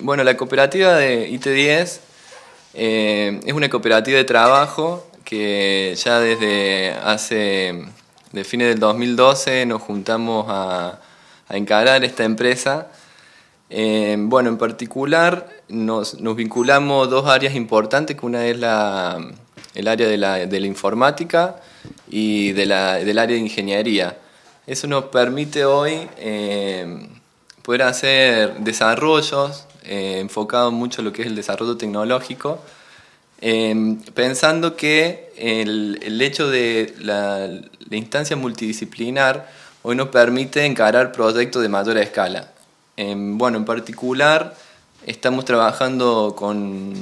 Bueno, la cooperativa de IT10 eh, es una cooperativa de trabajo que ya desde hace, fines del 2012, nos juntamos a, encarar esta empresa. Eh, bueno, en particular nos, vinculamos dos áreas importantes, que una es la, el área de la, informática y del área de ingeniería. Eso nos permite hoy eh, poder hacer desarrollos eh, enfocado mucho en lo que es el desarrollo tecnológico, em, pensando que el, hecho de la, instancia multidisciplinar hoy nos permite encarar proyectos de mayor escala. Em, bueno, en particular estamos trabajando con,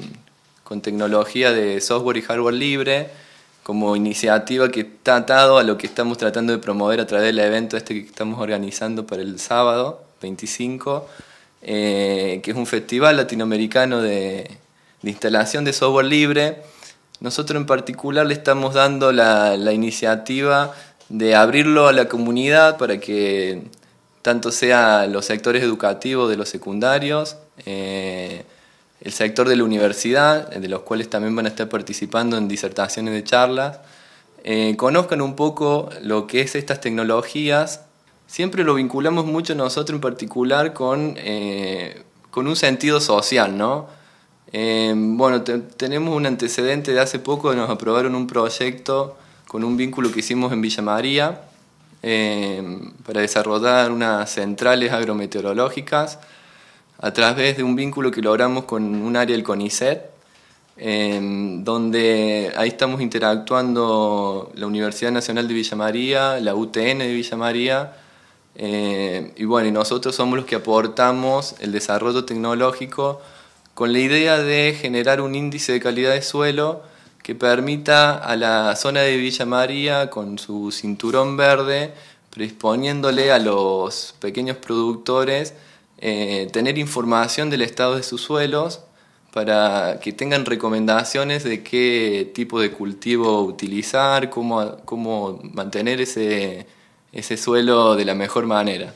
con tecnología de software y hardware libre como iniciativa que está atado a lo que estamos tratando de promover a través del evento este que estamos organizando para el sábado 25 eh, que es un festival latinoamericano de, instalación de software libre. Nosotros en particular le estamos dando la, iniciativa de abrirlo a la comunidad para que tanto sea los sectores educativos de los secundarios, eh, el sector de la universidad, de los cuales también van a estar participando en disertaciones de charlas, eh, conozcan un poco lo que es estas tecnologías siempre lo vinculamos mucho nosotros en particular con, eh, un sentido social, ¿no? Eh, bueno, tenemos un antecedente de hace poco, nos aprobaron un proyecto con un vínculo que hicimos en Villa María eh, para desarrollar unas centrales agrometeorológicas a través de un vínculo que logramos con un área del CONICET, donde ahí estamos interactuando la Universidad Nacional de Villa María, la UTN de Villa María, eh, y bueno, y nosotros somos los que aportamos el desarrollo tecnológico con la idea de generar un índice de calidad de suelo que permita a la zona de Villa María con su cinturón verde, predisponiéndole a los pequeños productores eh, tener información del estado de sus suelos para que tengan recomendaciones de qué tipo de cultivo utilizar, cómo, cómo mantener ese ese suelo de la mejor manera.